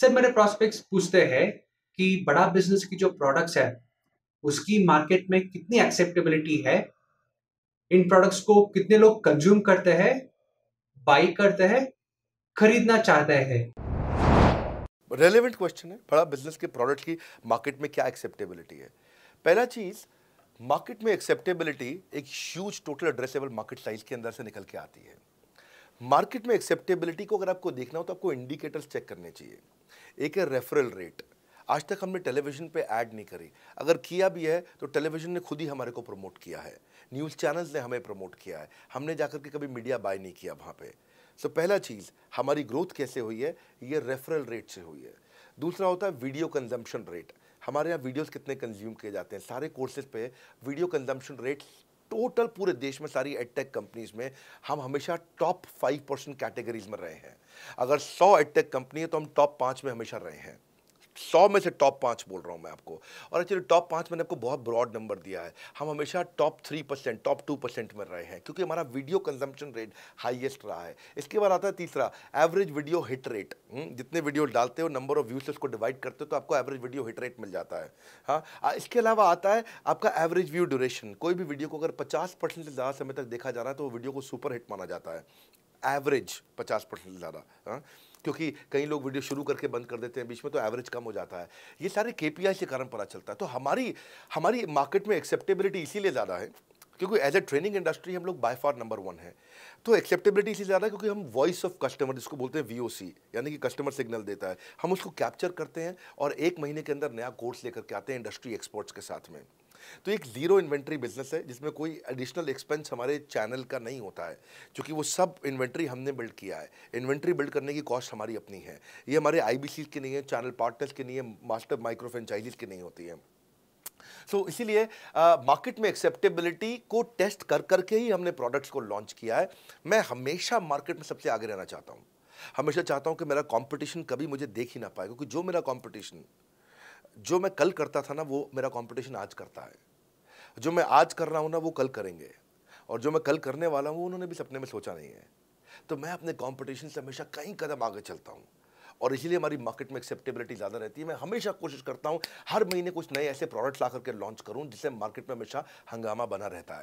Sir मेरे prospects पूछते हैं कि बड़ा बिजनेस की जो प्रोडक्ट्स है उसकी मार्केट में कितनी एक्सेप्टेबिलिटी है इन प्रोडक्ट्स को कितने लोग कंज्यूम करते हैं बाई करते हैं खरीदना चाहते हैं रेलिवेंट क्वेश्चन है बड़ा बिजनेस के प्रोडक्ट की मार्केट में क्या एक्सेप्टेबिलिटी है पहला चीज़ मार्केट में एक्सेप्टेबिलिटी एक huge total addressable market size के अंदर से निकल के आती है मार्केट में एक्सेप्टेबिलिटी को अगर आपको देखना हो तो आपको इंडिकेटर्स चेक करने चाहिए एक है रेफरल रेट आज तक हमने टेलीविजन पे ऐड नहीं करी अगर किया भी है तो टेलीविजन ने खुद ही हमारे को प्रमोट किया है न्यूज़ चैनल्स ने हमें प्रमोट किया है हमने जाकर के कभी मीडिया बाय नहीं किया वहाँ पे सो so, पहला चीज़ हमारी ग्रोथ कैसे हुई है ये रेफरल रेट से हुई है दूसरा होता है वीडियो कंजम्पशन रेट हमारे यहाँ वीडियोस कितने कंज्यूम किए जाते हैं सारे कोर्सेज पे वीडियो कंजम्पशन रेट टोटल पूरे देश में सारी एडटेक कंपनीज में हम हमेशा टॉप फाइव परसेंट कैटेगरीज में रहे हैं अगर सौ एडटेक कंपनी है तो हम टॉप पाँच में हमेशा रहे हैं सौ में से टॉप पाँच बोल रहा हूँ मैं आपको और एक्चुअली टॉप पाँच मैंने आपको बहुत ब्रॉड नंबर दिया है हम हमेशा top three percent top two percent में रहे हैं क्योंकि हमारा वीडियो कंजम्पशन रेट हाईएस्ट रहा है इसके बाद आता है तीसरा एवरेज वीडियो हिट रेट जितने वीडियो डालते हो नंबर ऑफ व्यूज उसको डिवाइड करते हो तो आपको एवरेज वीडियो हिट रेट मिल जाता है हाँ इसके अलावा आता है आपका एवरेज व्यू ड्यूरेशन कोई भी वीडियो को अगर पचास से ज़्यादा समय तक देखा जा रहा है तो वो वीडियो को सुपर हिट माना जाता है एवरेज पचास परसेंट ज़्यादा हाँ? क्योंकि कई लोग वीडियो शुरू करके बंद कर देते हैं बीच में तो एवरेज कम हो जाता है ये सारे के के कारण पता चलता है तो हमारी हमारी मार्केट में एक्सेप्टेबिलिटी इसीलिए ज़्यादा है क्योंकि एज ए ट्रेनिंग इंडस्ट्री हम लोग बाय फार नंबर वन है तो एक्सेप्टेबिलिटी इसलिए ज़्यादा है क्योंकि हम वॉइस ऑफ कस्टमर जिसको बोलते हैं वी यानी कि कस्टमर सिग्नल देता है हम उसको कैप्चर करते हैं और एक महीने के अंदर नया कोर्स लेकर के आते हैं इंडस्ट्री एक्सपर्ट्स के साथ में तो एक ज़ीरो इन्वेंट्री बिजनेस है जिसमें कोई एडिशनल एक्सपेंस हमारे चैनल का नहीं होता है क्योंकि वो सब इन्वेंट्री हमने बिल्ड किया है इन्वेंट्री बिल्ड करने की कॉस्ट हमारी अपनी है ये हमारे आई की नहीं है चैनल पार्टनर्स की नहीं है मास्टर माइक्रो फ्रेंचाइजीज की नहीं होती है सो so, इसीलिए मार्केट में एक्सेप्टेबिलिटी को टेस्ट कर करके ही हमने प्रोडक्ट्स को लॉन्च किया है मैं हमेशा मार्केट में सबसे आगे रहना चाहता हूँ हमेशा चाहता हूँ कि मेरा कॉम्पिटिशन कभी मुझे देख ही ना पाए क्योंकि जो मेरा कॉम्पिटिशन जो मैं कल करता था ना वो मेरा कॉम्पिटिशन आज करता है जो मैं आज कर रहा हूँ ना वो कल करेंगे और जो मैं कल करने वाला हूँ उन्होंने भी सपने में सोचा नहीं है तो मैं अपने कॉम्पिटिशन से हमेशा कई कदम आगे चलता हूँ और इसीलिए हमारी मार्केट में एक्सेप्टेबिलिटी ज़्यादा रहती है मैं हमेशा कोशिश करता हूँ हर महीने कुछ नए ऐसे प्रोडक्ट ला करके लॉन्च करूँ जिससे मार्केट में हमेशा हंगामा बना रहता है